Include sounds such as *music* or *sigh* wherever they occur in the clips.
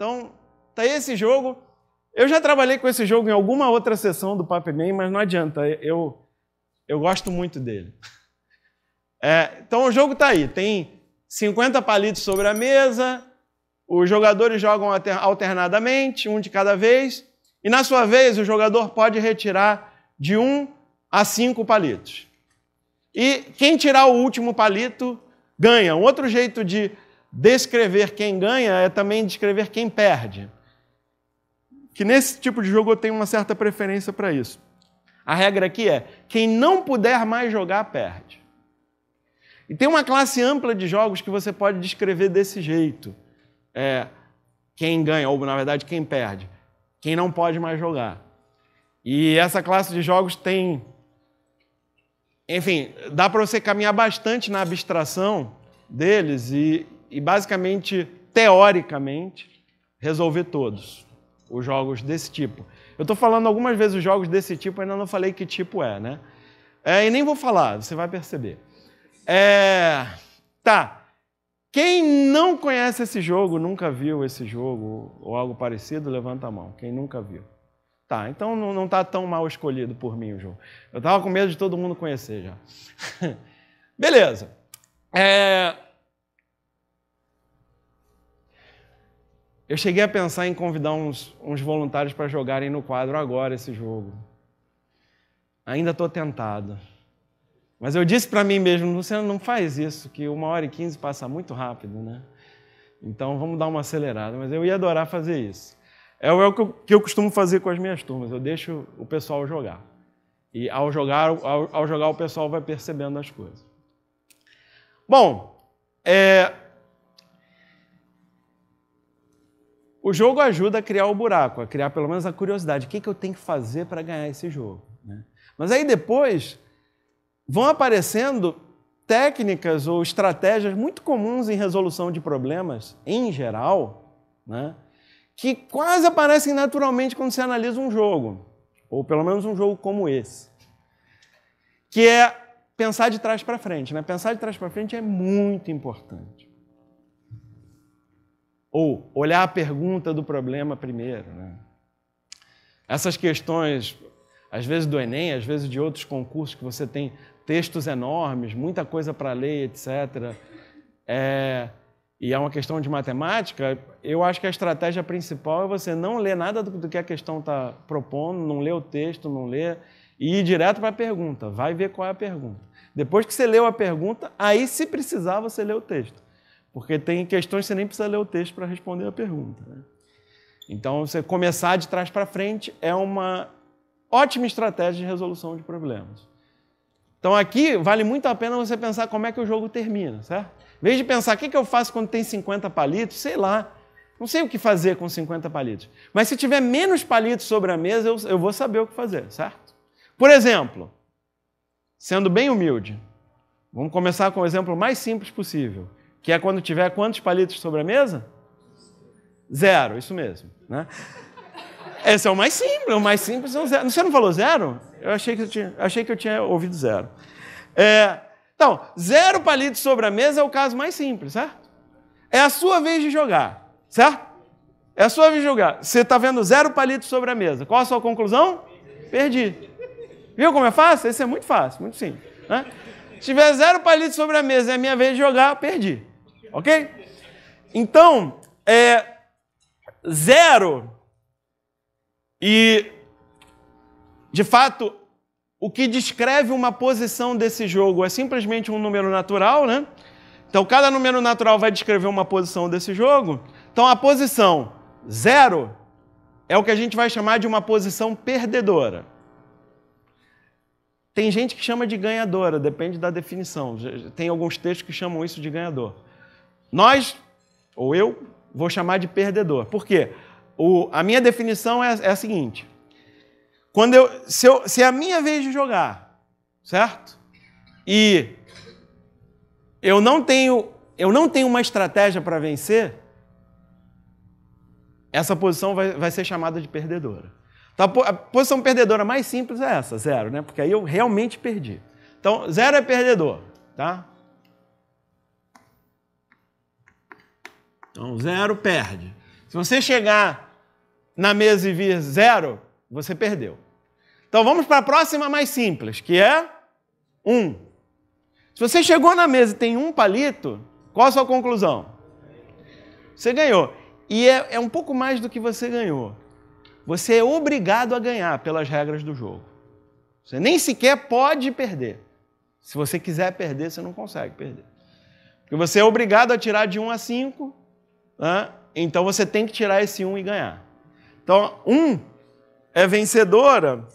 Então, tá aí esse jogo. Eu já trabalhei com esse jogo em alguma outra sessão do Paper mas não adianta, eu, eu gosto muito dele. *laughs* É, então o jogo tá aí, tem 50 palitos sobre a mesa, os jogadores jogam alternadamente, um de cada vez, e na sua vez o jogador pode retirar de um a cinco palitos. E quem tirar o último palito ganha. Um outro jeito de descrever quem ganha é também descrever quem perde. Que nesse tipo de jogo eu tenho uma certa preferência para isso. A regra aqui é: quem não puder mais jogar, perde. E tem uma classe ampla de jogos que você pode descrever desse jeito. É, quem ganha, ou na verdade, quem perde. Quem não pode mais jogar. E essa classe de jogos tem. Enfim, dá para você caminhar bastante na abstração deles e, e basicamente, teoricamente, resolver todos os jogos desse tipo. Eu estou falando algumas vezes os jogos desse tipo, ainda não falei que tipo é, né? É, e nem vou falar, você vai perceber. É, tá. Quem não conhece esse jogo, nunca viu esse jogo ou algo parecido, levanta a mão. Quem nunca viu. Tá, então não está tão mal escolhido por mim o jogo. Eu estava com medo de todo mundo conhecer já. *laughs* Beleza. É, Eu cheguei a pensar em convidar uns, uns voluntários para jogarem no quadro agora esse jogo. Ainda estou tentado. Mas eu disse para mim mesmo, Luciano, não faz isso, que uma hora e quinze passa muito rápido, né? Então vamos dar uma acelerada. Mas eu ia adorar fazer isso. É o é que eu, costumo fazer com as minhas turmas, eu deixo o pessoal jogar. E ao jogar, ao, ao jogar o pessoal vai percebendo as coisas. Bom, é, O jogo ajuda a criar o buraco, a criar pelo menos a curiosidade. O que, que eu tenho que fazer para ganhar esse jogo? Né? Mas aí depois vão aparecendo técnicas ou estratégias muito comuns em resolução de problemas, em geral, né? que quase aparecem naturalmente quando se analisa um jogo, ou pelo menos um jogo como esse, que é pensar de trás para frente. Né? Pensar de trás para frente é muito importante. Ou olhar a pergunta do problema primeiro. Né? Essas questões, às vezes do Enem, às vezes de outros concursos que você tem textos enormes, muita coisa para ler, etc. É, e é uma questão de matemática, eu acho que a estratégia principal é você não ler nada do, que a questão está propondo, não ler o texto, não ler, e ir direto para a pergunta. Vai ver qual é a pergunta. Depois que você leu a pergunta, aí, se precisar, você lê o texto. Porque tem questões que você nem precisa ler o texto para responder a pergunta. Né? Então, você começar de trás para frente é uma ótima estratégia de resolução de problemas. Então, aqui vale muito a pena você pensar como é que o jogo termina, certo? Em vez de pensar o que eu faço quando tem 50 palitos, sei lá, não sei o que fazer com 50 palitos. Mas se tiver menos palitos sobre a mesa, eu, eu, vou saber o que fazer, certo? Por exemplo, sendo bem humilde, vamos começar com o exemplo mais simples possível que é quando tiver quantos palitos sobre a mesa? Zero, isso mesmo. Né? Esse é o mais simples, o mais simples é o zero. Você não falou zero? Eu achei que eu tinha, achei que eu tinha ouvido zero. É, então, zero palitos sobre a mesa é o caso mais simples, certo? É a sua vez de jogar, certo? É a sua vez de jogar. Você está vendo zero palitos sobre a mesa. Qual a sua conclusão? Perdi. Viu como é fácil? Esse é muito fácil, muito simples. Né? Se tiver zero palitos sobre a mesa é a minha vez de jogar, perdi. Ok? Então, é, zero e, de fato, o que descreve uma posição desse jogo é simplesmente um número natural, né? Então, cada número natural vai descrever uma posição desse jogo. Então, a posição zero é o que a gente vai chamar de uma posição perdedora. Tem gente que chama de ganhadora, depende da definição. Tem alguns textos que chamam isso de ganhador. Nós, ou eu, vou chamar de perdedor. Por quê? O, a minha definição é, é a seguinte: quando eu se, eu se é a minha vez de jogar, certo? E eu não tenho, eu não tenho uma estratégia para vencer, essa posição vai, vai ser chamada de perdedora. Então, a posição perdedora mais simples é essa, zero, né? Porque aí eu realmente perdi. Então, zero é perdedor, tá? Então, zero perde. Se você chegar na mesa e vir zero, você perdeu. Então, vamos para a próxima mais simples, que é um. Se você chegou na mesa e tem um palito, qual a sua conclusão? Você ganhou. E é, é um pouco mais do que você ganhou. Você é obrigado a ganhar pelas regras do jogo. Você nem sequer pode perder. Se você quiser perder, você não consegue perder. Porque você é obrigado a tirar de 1 a 5 né? então você tem que tirar esse um e ganhar. Então, um é vencedora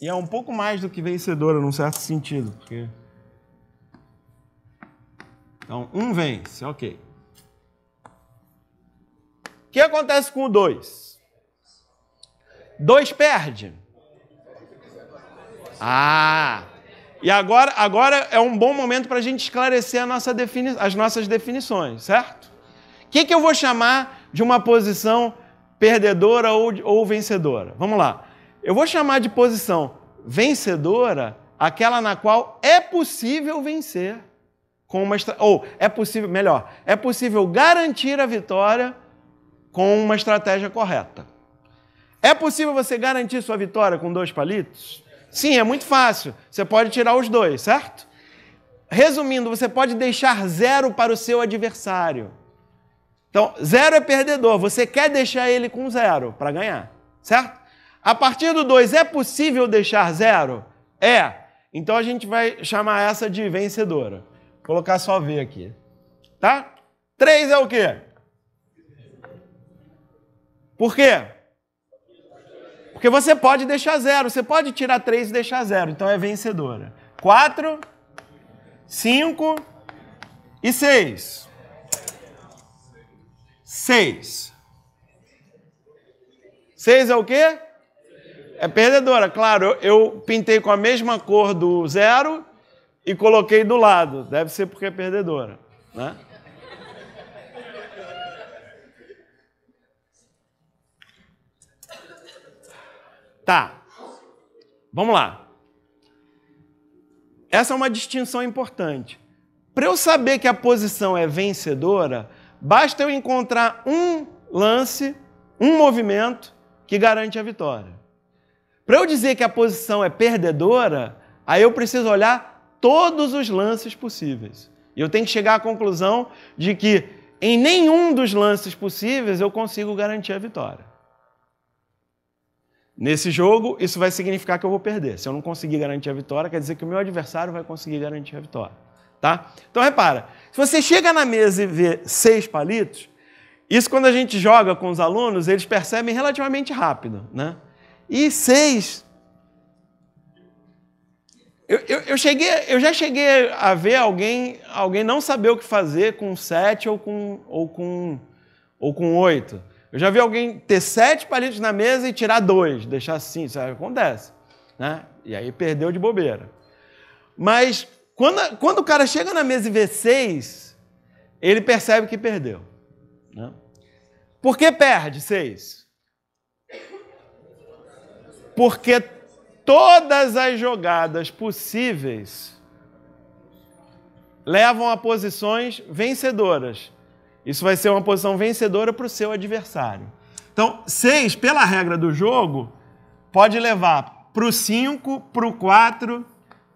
e é um pouco mais do que vencedora, num certo sentido. Porque... Então, um vence, ok. O que acontece com o dois? Dois perde. Ah! E agora, agora é um bom momento para a gente esclarecer nossa as nossas definições, certo? que, que eu vou chamar de uma posição perdedora ou, ou vencedora? Vamos lá. Eu vou chamar de posição vencedora aquela na qual é possível vencer com uma ou é possível, melhor, é possível garantir a vitória com uma estratégia correta. É possível você garantir sua vitória com dois palitos? Sim, é muito fácil. Você pode tirar os dois, certo? Resumindo, você pode deixar zero para o seu adversário. Então, zero é perdedor. Você quer deixar ele com zero para ganhar, certo? A partir do 2, é possível deixar zero? É. Então a gente vai chamar essa de vencedora. Vou colocar só V aqui. Tá? 3 é o quê? Por quê? Porque você pode deixar zero. Você pode tirar 3 e deixar zero. Então é vencedora. 4, 5 e 6. Seis. Seis é o quê? É perdedora. Claro, eu pintei com a mesma cor do zero e coloquei do lado. Deve ser porque é perdedora, né? Tá. Vamos lá. Essa é uma distinção importante. Para eu saber que a posição é vencedora, Basta eu encontrar um lance, um movimento que garante a vitória. Para eu dizer que a posição é perdedora, aí eu preciso olhar todos os lances possíveis. E eu tenho que chegar à conclusão de que em nenhum dos lances possíveis eu consigo garantir a vitória. Nesse jogo, isso vai significar que eu vou perder. Se eu não conseguir garantir a vitória, quer dizer que o meu adversário vai conseguir garantir a vitória. Tá? Então, repara, se você chega na mesa e vê seis palitos, isso quando a gente joga com os alunos, eles percebem relativamente rápido, né? E seis. Eu, eu, eu, cheguei, eu já cheguei a ver alguém, alguém não saber o que fazer com sete ou com, ou com, ou com oito. Eu já vi alguém ter sete palitos na mesa e tirar dois, deixar assim, isso acontece. Né? E aí perdeu de bobeira. Mas quando, quando o cara chega na mesa e vê seis, ele percebe que perdeu. Né? Por que perde seis? Porque todas as jogadas possíveis levam a posições vencedoras. Isso vai ser uma posição vencedora para o seu adversário. Então, 6, pela regra do jogo, pode levar para o 5, para o 4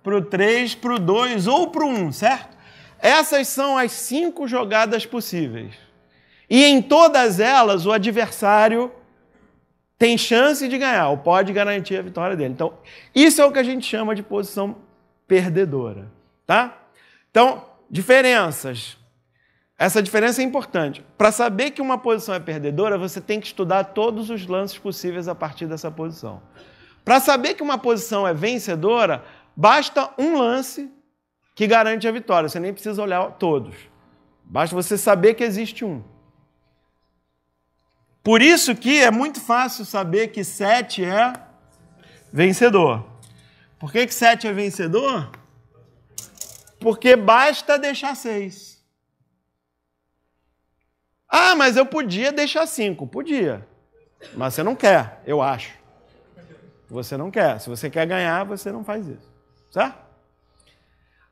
para o 3, para o 2 ou para o 1, certo? Essas são as cinco jogadas possíveis. E em todas elas, o adversário tem chance de ganhar, ou pode garantir a vitória dele. Então, isso é o que a gente chama de posição perdedora, tá? Então, diferenças. Essa diferença é importante. Para saber que uma posição é perdedora, você tem que estudar todos os lances possíveis a partir dessa posição. Para saber que uma posição é vencedora, Basta um lance que garante a vitória. Você nem precisa olhar todos. Basta você saber que existe um. Por isso que é muito fácil saber que 7 é vencedor. Por que, que 7 é vencedor? Porque basta deixar 6. Ah, mas eu podia deixar 5. Podia. Mas você não quer, eu acho. Você não quer. Se você quer ganhar, você não faz isso certo?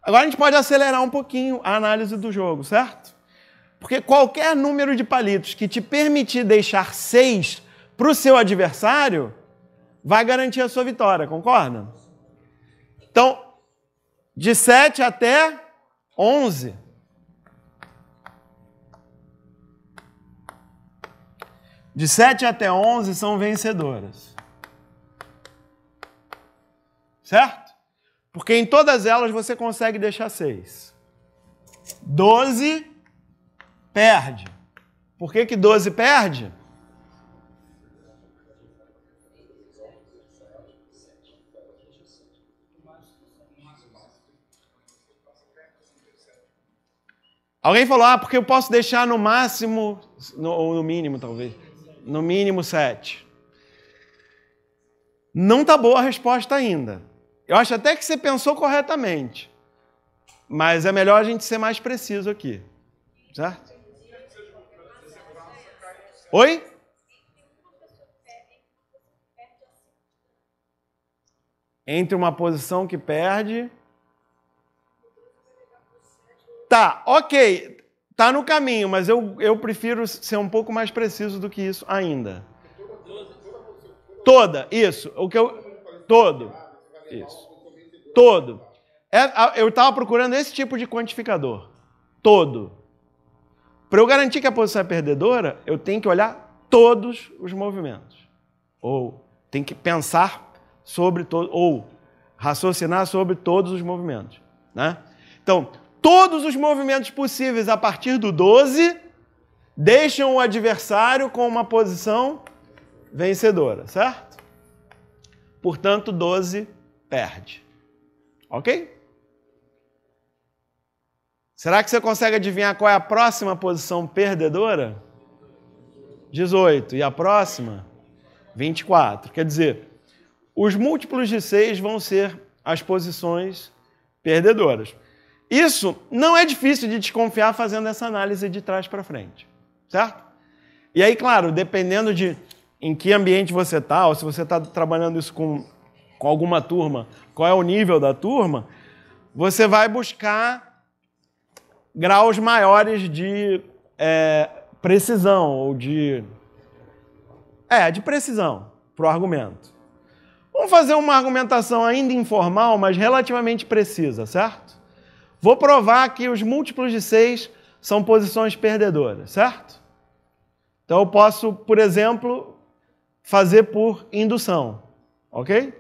Agora a gente pode acelerar um pouquinho a análise do jogo, certo? Porque qualquer número de palitos que te permitir deixar seis para o seu adversário vai garantir a sua vitória, concorda? Então, de 7 até 11. De 7 até 11 são vencedoras. Certo? Porque em todas elas você consegue deixar seis. 12 perde. Por que, que 12 perde? Alguém falou, ah, porque eu posso deixar no máximo, no, ou no mínimo talvez, no mínimo sete. Não tá boa a resposta ainda. Eu acho até que você pensou corretamente, mas é melhor a gente ser mais preciso aqui, certo? Oi? Entre uma posição que perde. Tá, ok. Tá no caminho, mas eu, eu prefiro ser um pouco mais preciso do que isso ainda. Toda, isso. O que eu. Todo. Isso. Todo. É, eu estava procurando esse tipo de quantificador. Todo. Para eu garantir que a posição é perdedora, eu tenho que olhar todos os movimentos. Ou tem que pensar sobre todo, ou raciocinar sobre todos os movimentos. Né? Então, todos os movimentos possíveis a partir do 12 deixam o adversário com uma posição vencedora, certo? Portanto, 12 perde. Ok? Será que você consegue adivinhar qual é a próxima posição perdedora? 18. E a próxima? 24. Quer dizer, os múltiplos de 6 vão ser as posições perdedoras. Isso não é difícil de desconfiar fazendo essa análise de trás para frente, certo? E aí, claro, dependendo de em que ambiente você está, ou se você está trabalhando isso com com alguma turma, qual é o nível da turma, você vai buscar graus maiores de é, precisão ou de. É, de precisão para o argumento. Vamos fazer uma argumentação ainda informal, mas relativamente precisa, certo? Vou provar que os múltiplos de 6 são posições perdedoras, certo? Então eu posso, por exemplo, fazer por indução, ok?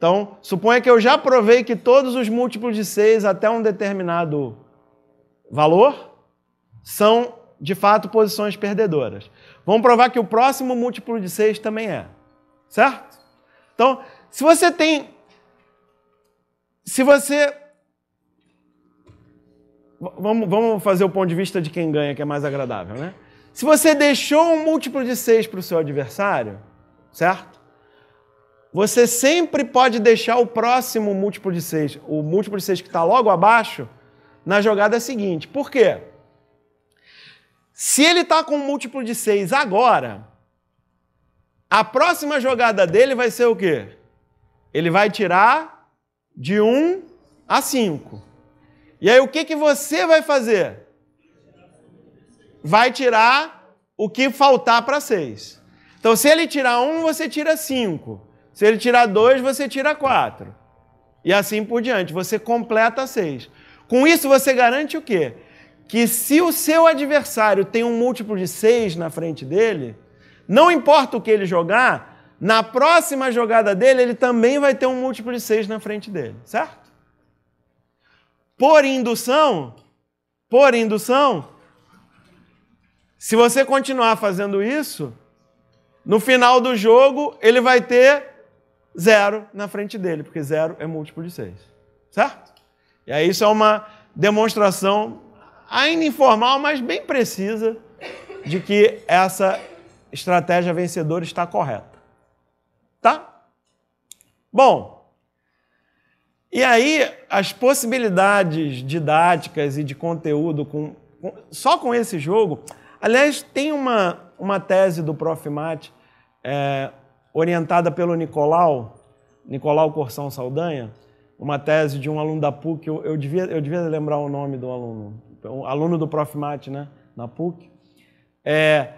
Então, suponha que eu já provei que todos os múltiplos de 6 até um determinado valor são, de fato, posições perdedoras. Vamos provar que o próximo múltiplo de 6 também é. Certo? Então, se você tem. Se você. Vamos, vamos fazer o ponto de vista de quem ganha, que é mais agradável, né? Se você deixou um múltiplo de 6 para o seu adversário, certo? Você sempre pode deixar o próximo múltiplo de 6, o múltiplo de 6 que está logo abaixo, na jogada seguinte. Por quê? Se ele está com um múltiplo de 6 agora, a próxima jogada dele vai ser o quê? Ele vai tirar de 1 um a 5. E aí o que, que você vai fazer? Vai tirar o que faltar para 6. Então, se ele tirar 1, um, você tira 5. Se ele tirar dois, você tira quatro. E assim por diante, você completa seis. Com isso, você garante o quê? Que se o seu adversário tem um múltiplo de seis na frente dele, não importa o que ele jogar, na próxima jogada dele, ele também vai ter um múltiplo de seis na frente dele, certo? Por indução, por indução, se você continuar fazendo isso, no final do jogo, ele vai ter zero na frente dele, porque zero é múltiplo de seis. Certo? E aí isso é uma demonstração ainda informal, mas bem precisa de que essa estratégia vencedora está correta. Tá? Bom, e aí as possibilidades didáticas e de conteúdo com, com só com esse jogo. Aliás, tem uma, uma tese do Prof. Mat é, orientada pelo Nicolau, Nicolau Corsão Saldanha, uma tese de um aluno da PUC, eu, eu, devia, eu devia lembrar o nome do aluno, um aluno do Prof. Mate, né, na PUC, é,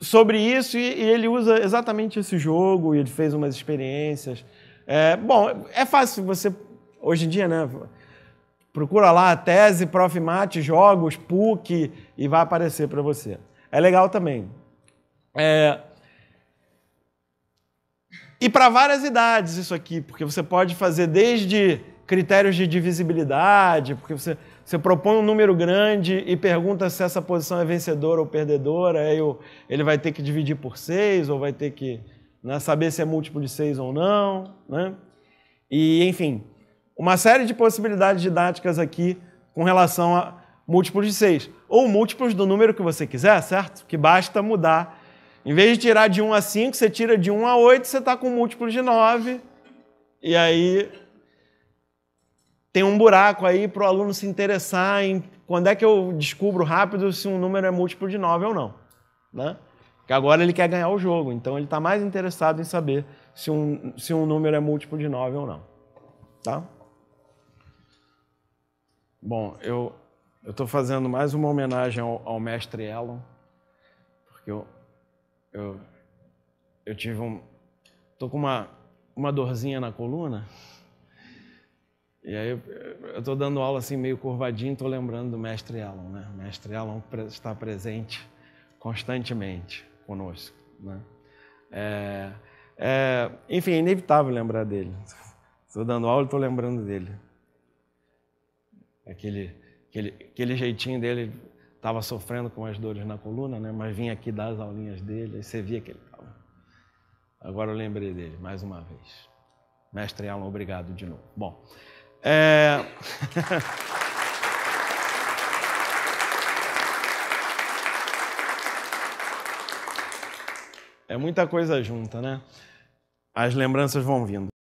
sobre isso, e, e, ele usa exatamente esse jogo, e ele fez umas experiências. É, bom, é fácil você, hoje em dia, né, procura lá tese, Prof. Mate, jogos, PUC, e vai aparecer para você. É legal também. É, e para várias idades isso aqui, porque você pode fazer desde critérios de divisibilidade, porque você, você propõe um número grande e pergunta se essa posição é vencedora ou perdedora, aí eu, ele vai ter que dividir por seis, ou vai ter que né, saber se é múltiplo de seis ou não. Né? E, enfim, uma série de possibilidades didáticas aqui com relação a múltiplos de seis, ou múltiplos do número que você quiser, certo? Que basta mudar em vez de tirar de 1 a 5, você tira de 1 a 8, você está com um múltiplo de 9. E aí tem um buraco aí para o aluno se interessar em quando é que eu descubro rápido se um número é múltiplo de 9 ou não. Né? Porque agora ele quer ganhar o jogo, então ele está mais interessado em saber se um, se um número é múltiplo de 9 ou não. Tá? Bom, eu estou fazendo mais uma homenagem ao, ao mestre Elon, porque eu, eu, eu tive um. Tô com uma, uma dorzinha na coluna. E aí eu, eu tô dando aula assim meio curvadinho, tô lembrando do mestre Elon, né? O mestre Elon está presente constantemente conosco, né? É, é, enfim, é inevitável lembrar dele. Estou dando aula e estou lembrando dele. Aquele, aquele, aquele jeitinho dele estava sofrendo com as dores na coluna, né? mas vim aqui dar as aulinhas dele, aí você via que ele estava. Agora eu lembrei dele, mais uma vez. Mestre Alan, obrigado de novo. Bom, é... *laughs* é muita coisa junta, né? As lembranças vão vindo.